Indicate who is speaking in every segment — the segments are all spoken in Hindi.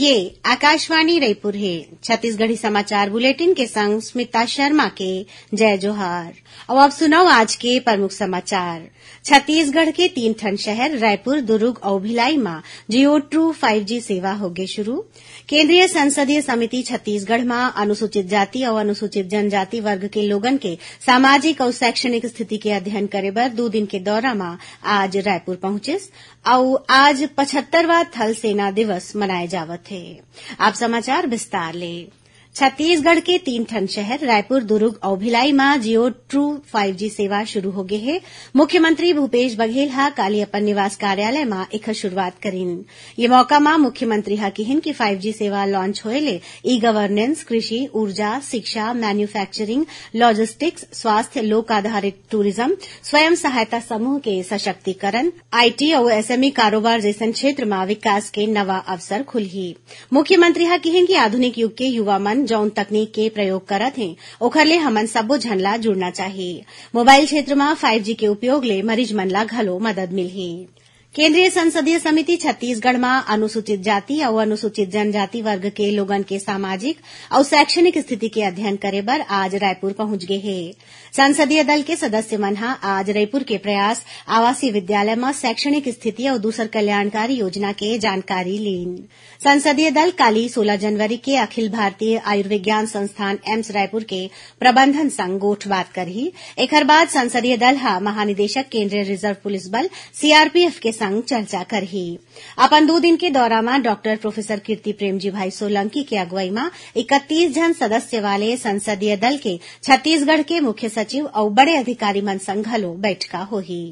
Speaker 1: ये आकाशवाणी रायपुर है छत्तीसगढ़ी समाचार बुलेटिन के संग स्मिता शर्मा के जय जोहार अब आप सुनाओ आज के प्रमुख समाचार छत्तीसगढ़ के तीन ठन शहर रायपुर दुर्ग और भिलाई में जियो ट्रू फाइव जी सेवा होगी शुरू केंद्रीय संसदीय समिति छत्तीसगढ़ में अनुसूचित जाति और अनुसूचित जनजाति वर्ग के लोगन के सामाजिक और शैक्षणिक स्थिति के अध्ययन करे बर दो दिन के दौरा में आज रायपुर पहुंचिस और आज पचहत्तरवा थल सेना दिवस मनाया जावत थे अब समाचार विस्तार ले छत्तीसगढ़ के तीन ठन शहर रायपुर दुर्ग और भिलाई में जियो ट्रू फाइव जी सेवा शुरू हो गए है मुख्यमंत्री भूपेश बघेल हा काली अपन निवास कार्यालय में एक शुरूआत करी ये मौका में मुख्यमंत्री हा कहन कि फाइव जी सेवा लॉन्च हो ई गवर्नेंस कृषि ऊर्जा शिक्षा मैन्यूफैक्चरिंग लॉजिस्टिक्स स्वास्थ्य लोक आधारित टूरिज्म स्वयं सहायता समूह के सशक्तिकरण आईटी और एसएमई कारोबार जैसे क्षेत्र में विकास के नवा अवसर खुल मुख्यमंत्री हा कहन कि आधुनिक युग के युवा मन जौन तकनीक के प्रयोग करत हे ओखर ले हमन सबो झन ला जुड़ना चाहिए मोबाइल क्षेत्र में फाइव जी के उपयोग ले मरीज मन घलो मदद मिलही केंद्रीय संसदीय समिति छत्तीसगढ़ में अनुसूचित जाति और अनुसूचित जनजाति वर्ग के लोगन के सामाजिक और शैक्षणिक स्थिति के अध्ययन करे बर आज रायपुर पहुंच गए हे संसदीय दल के सदस्य मन आज रायपुर के प्रयास आवासीय विद्यालय में शैक्षणिक स्थिति और दूसर कल्याणकारी योजना के जानकारी लीन संसदीय दल काली सोलह जनवरी के अखिल भारतीय आयुर्विज्ञान संस्थान एम्स रायपुर के प्रबंधन संघ गोठ बात करही एक बाद संसदीय दल महानिदेशक केन्द्रीय रिजर्व पुलिस बल सीआरपीएफ के संग चर्चा करही अपन दू दिन के दौरा में डॉक्टर प्रोफेसर कीर्ति प्रेमजी भाई सोलंकी के अगुवाई में इकतीस जन सदस्य वाले संसदीय दल के छत्तीसगढ़ के मुख्य सचिव और बड़े अधिकारी मन संग घलो बैठका होही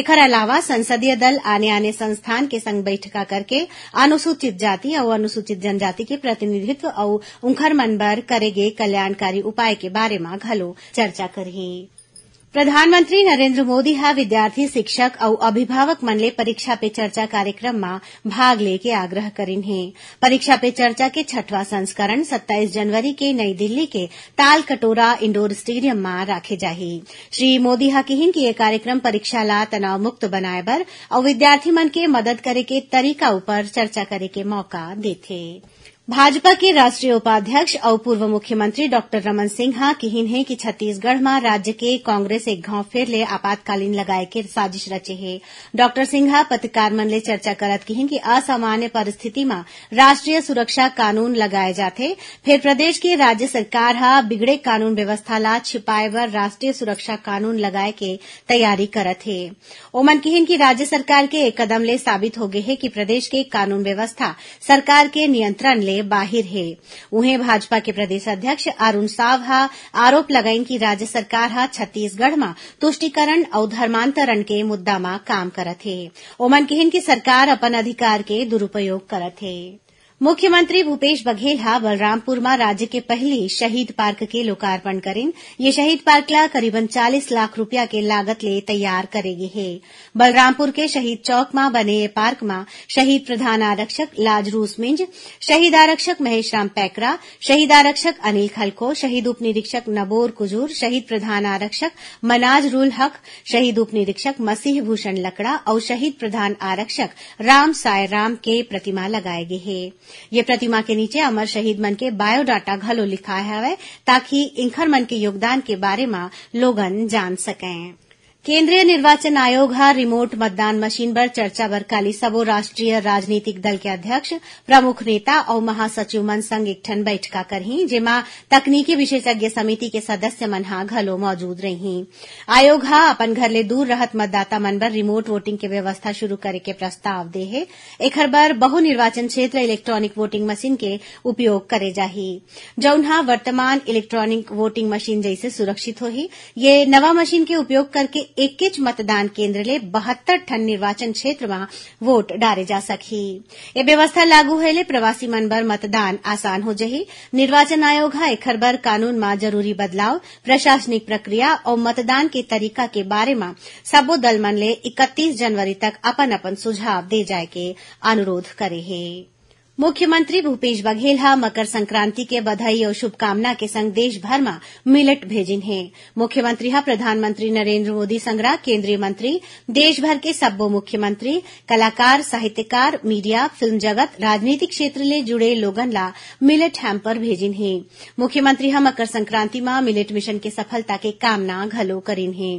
Speaker 1: एकर अलावा संसदीय दल आने आने संस्थान के संग बैठका करके अनुसूचित जाति और अनुसूचित जनजाति के प्रतिनिधित्व और उनखर मन बर करेगे कल्याणकारी उपाय के बारे में घलो चर्चा करही प्रधानमंत्री नरेन्द्र मोदी हा विद्यार्थी शिक्षक और अभिभावक मन ले परीक्षा पे चर्चा कार्यक्रम में भाग लेके आग्रह करिन हैं परीक्षा पे चर्चा के छठवा संस्करण 27 जनवरी के नई दिल्ली के तालकटोरा इंडोर स्टेडियम में रखे जाही श्री मोदी हा कहिन कि ये कार्यक्रम परीक्षा ला तनाव मुक्त बनाए बर और विद्यार्थी मन के मदद करे के तरीका ऊपर चर्चा करे के मौका देते भाजपा के राष्ट्रीय उपाध्यक्ष और पूर्व मुख्यमंत्री डॉक्टर रमन सिन्हा कहीन है कि छत्तीसगढ़ में राज्य के कांग्रेस एक घाव फिर ले आपातकालीन लगाए के साजिश रचे है डाक्टर सिन्हा पत्रकार मन ले चर्चा करत किहिन कि असामान्य परिस्थिति में राष्ट्रीय सुरक्षा कानून लगाए जाते फिर प्रदेश की राज्य सरकार हा बिगड़े कानून व्यवस्था ला छिपाए व राष्ट्रीय सुरक्षा कानून लगाए के तैयारी करत है ओमन किहिन कि राज्य सरकार के एक कदम ले साबित हो गए है कि प्रदेश के कानून व्यवस्था सरकार के नियंत्रण ले बाहर बाहिर है उन्हें भाजपा के प्रदेश अध्यक्ष अरुण साव हा आरोप लगाये कि राज्य सरकार हा छत्तीसगढ़ में तुष्टिकरण और धर्मांतरण के मुद्दा में काम करत है ओमन कहन की सरकार अपन अधिकार के दुरूपयोग करत है मुख्यमंत्री भूपेश बघेल हा बलरामपुर में राज्य के पहली शहीद पार्क के लोकार्पण करें ये शहीद पार्क ला करीबन 40 लाख रूपया के लागत ले तैयार करेगी है बलरामपुर के शहीद चौक में बने ये पार्क में शहीद प्रधान आरक्षक लाजरूस मिंज शहीद आरक्षक महेश राम पैकरा शहीद आरक्षक अनिल खलखो शहीद उप निरीक्षक नबोर कुजूर शहीद प्रधान आरक्षक मनाज रूल हक शहीद उपनिरीक्षक मसीह भूषण लकड़ा और शहीद प्रधान आरक्षक राम सायराम राम के प्रतिमा लगाये गये हैं ये प्रतिमा के नीचे अमर शहीद मन के बायोडाटा घलो लिखा है ताकि इंखर मन के योगदान के बारे में लोगन जान सकें केंद्रीय निर्वाचन आयोग हा रिमोट मतदान मशीन पर चर्चा बर काली सबो राष्ट्रीय राजनीतिक दल के अध्यक्ष प्रमुख नेता और महासचिव मन संग एक ठन बैठका करही जेमा तकनीकी विशेषज्ञ समिति के सदस्य मन हा घलो मौजूद रही आयोग हा अपन घर ले दूर रहत मतदाता मन पर रिमोट वोटिंग के व्यवस्था शुरू करे के प्रस्ताव दे है एखर बार बहु निर्वाचन क्षेत्र इलेक्ट्रॉनिक वोटिंग मशीन के उपयोग करे जाही जौन वर्तमान इलेक्ट्रॉनिक वोटिंग मशीन जैसे सुरक्षित हो ये नवा मशीन के उपयोग करके એક मतदान केन्द्र ले बहत्तर ठन निर्वाचन क्षेत्र में वोट डारे जा सकी ये व्यवस्था लागू होले प्रवासी मन पर मतदान आसान हो जही निर्वाचन आयोग है एखर बार कानून में जरूरी बदलाव प्रशासनिक प्रक्रिया और मतदान के तरीका के बारे में सबो दल मन ले इकतीस जनवरी तक अपन अपन सुझाव दे जाए के अनुरोध करे है मुख्यमंत्री भूपेश बघेल ह मकर संक्रांति के बधाई और शुभकामना के संग देशभर में मिलट भेजिन है मुख्यमंत्री ह प्रधानमंत्री नरेन्द्र मोदी संग्रह केन्द्रीय मंत्री देशभर के सबो मुख्यमंत्री कलाकार साहित्यकार मीडिया फिल्म जगत राजनीतिक क्षेत्र ले जुड़े लोगन ला मिलेट हैम्पर भेजिन है मुख्यमंत्री ह मकर संक्रांति में मिलेट मिशन के सफलता के कामना घलो करिन है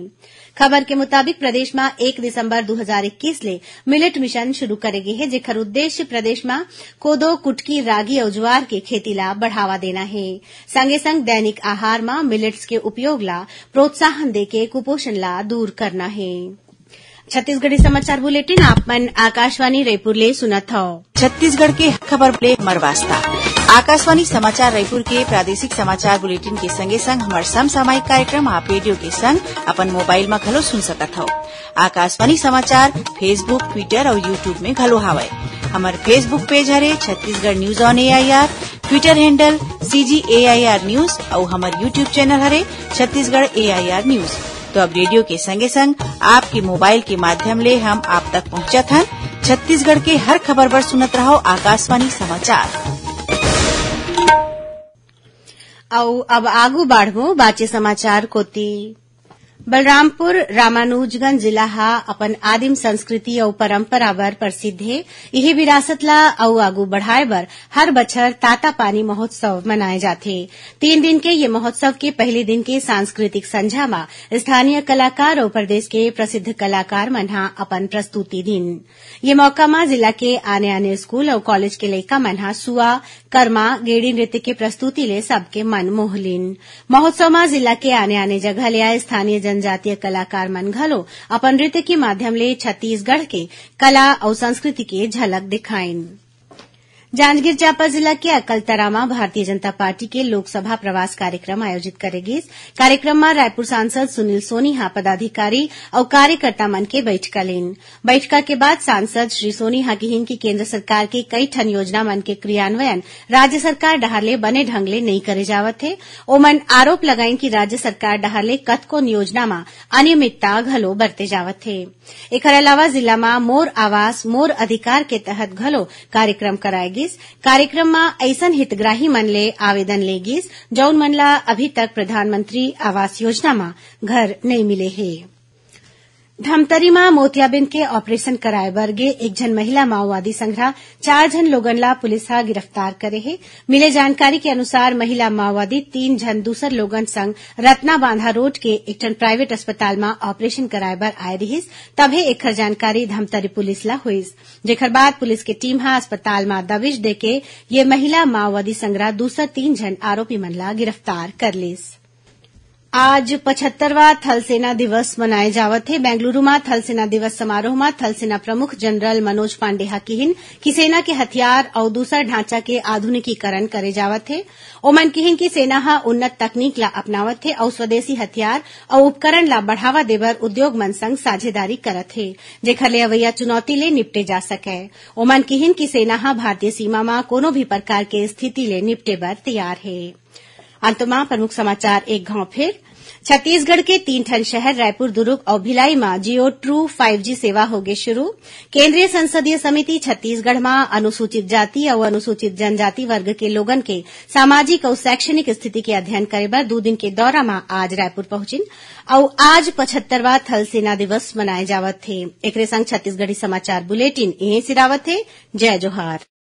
Speaker 1: खबर के मुताबिक प्रदेश में एक दिसंबर 2021 ले मिलट मिशन शुरू करेगी है जेखर उद्देश्य प्रदेश में कोदो कुटकी रागी और ज्वार के खेती ला बढ़ावा देना है संगे संग दैनिक आहार में मिलेट्स के उपयोग ला प्रोत्साहन दे के कुपोषण ला दूर करना है छत्तीसगढ़ी समाचार बुलेटिन आप मन आकाशवाणी रायपुर ले सुनत हौ छत्तीसगढ़ के खबर प्ले हमार वास्ता आकाशवाणी समाचार रायपुर के प्रादेशिक समाचार बुलेटिन के संगे संग हमार समसामयिक कार्यक्रम आप रेडियो के संग अपन मोबाइल में घलो सुन सकत हौ आकाशवाणी समाचार फेसबुक ट्विटर और यूट्यूब में घलो हावय हमार फेसबुक पेज हरे Chhattisgarh news on AIR Twitter handle CG AIR news और हमार यूट्यूब चैनल हरे छत्तीसगढ़ एआईआर न्यूज तो अब रेडियो के संगे संग आपके मोबाइल के माध्यम ले हम आप तक पहुँचा था छत्तीसगढ़ के हर खबर पर सुनत रहो आकाशवाणी समाचार अब आगू बढ़ो बाचे समाचार कोती बलरामपुर रामानुजगंज जिला हा अपन आदिम संस्कृति और परंपरा बर प्रसिद्ध हे यही विरासत ला अउ आगु बढ़ाए बर हर बछर पानी महोत्सव मनाए जाते तीन दिन के ये महोत्सव के पहले दिन के सांस्कृतिक संझा म स्थानीय कलाकार और प्रदेश के प्रसिद्ध कलाकार मन अपन प्रस्तुति दिन ये मौका म जिला के आने आने स्कूल और कॉलेज के लइका मन ह सुआ कर्मा गेड़ी नृत्य के प्रस्तुति ले सबके मन मोह लिन महोत्सव म जिला के आने आने जगह ले आए स्थानीय जनजातीय कलाकार मन घलो अपन नृत्य के माध्यम ले छत्तीसगढ़ के कला और संस्कृति के झलक दिखाई जांजगीर चांपा जिला के अकलतरामा भारतीय जनता पार्टी के लोकसभा प्रवास कार्यक्रम आयोजित करेगी कार्यक्रम में रायपुर सांसद सोनी सोनिहा पदाधिकारी और कार्यकर्ता मन के बैठक लें बैठक के बाद सांसद श्री सोनी किहिन हाँ की केन्द्र सरकार के कई ठन योजना मन के क्रियान्वयन राज्य सरकार डहर ले बने ढंग ले नहीं करे जावत ओ मन आरोप लगाये कि राज्य सरकार डहरले ले योजना में अनियमितता घलो बरते जावत थे एक अलावा जिला में मोर आवास मोर अधिकार के तहत घलो कार्यक्रम कराएगी लेगीस कार्यक्रम में ऐसन हितग्राही मन ले आवेदन लेगीस जौन मनला अभी तक प्रधानमंत्री आवास योजना में घर नहीं मिले हैं धमतरीमा मोतियाबिंद के ऑपरेशन कराए वर्गे एक झन महिला माओवादी संग्रह चार झन लोगन ला पुलिस ह गिरफ्तार करे है मिले जानकारी के अनुसार महिला माओवादी तीन झन दूसर लोगन संग रत्ना बांधा रोड के एक जन प्राइवेट अस्पताल में ऑपरेशन कराए बर आये रही तभी एक जानकारी धमतरी पुलिस ला हुई जेखर बाद पुलिस की टीम हा अस्पताल मा दबिश देके ये महिला माओवादी संग्रह दूसर तीन झन आरोपी मनला गिरफ्तार कर लीस आज सेना दिवस થલસેના जावत મનાય बेंगलुरू में थल सेना दिवस समारोह में थलसेना प्रमुख जनरल मनोज पांडे हकीहिन की सेना के हथियार और दूसरा ढांचा के आधुनिकीकरण करे जावत है ओमन किहिन की सेना हा उन्नत तकनीक ला अपनावत है और स्वदेशी हथियार और उपकरण ला बढ़ावा देवर उद्योग मन संघ साझेदारी करत है जेखर ले अवैया चुनौती ले निपटे जा सके ओमन किहिन की सेना हा भारतीय सीमा में कोनो भी प्रकार के स्थिति ले निपटे बर तैयार है में प्रमुख समाचार एक घाव फिर छत्तीसगढ़ के तीन ठन शहर रायपुर दुर्ग और भिलाई में जियो ट्रू फाइव जी सेवा होगी शुरू केंद्रीय संसदीय समिति छत्तीसगढ़ में अनुसूचित जाति और अनुसूचित जनजाति वर्ग के लोगन के सामाजिक और शैक्षणिक स्थिति के अध्ययन करे पर दो दिन के दौरा में आज रायपुर पहुंची और आज पचहत्तरवां थल सेना दिवस मनाए जावत थे एक संग छत्तीसगढ़ी समाचार बुलेटिन इहें सिरावत थे जय जोहार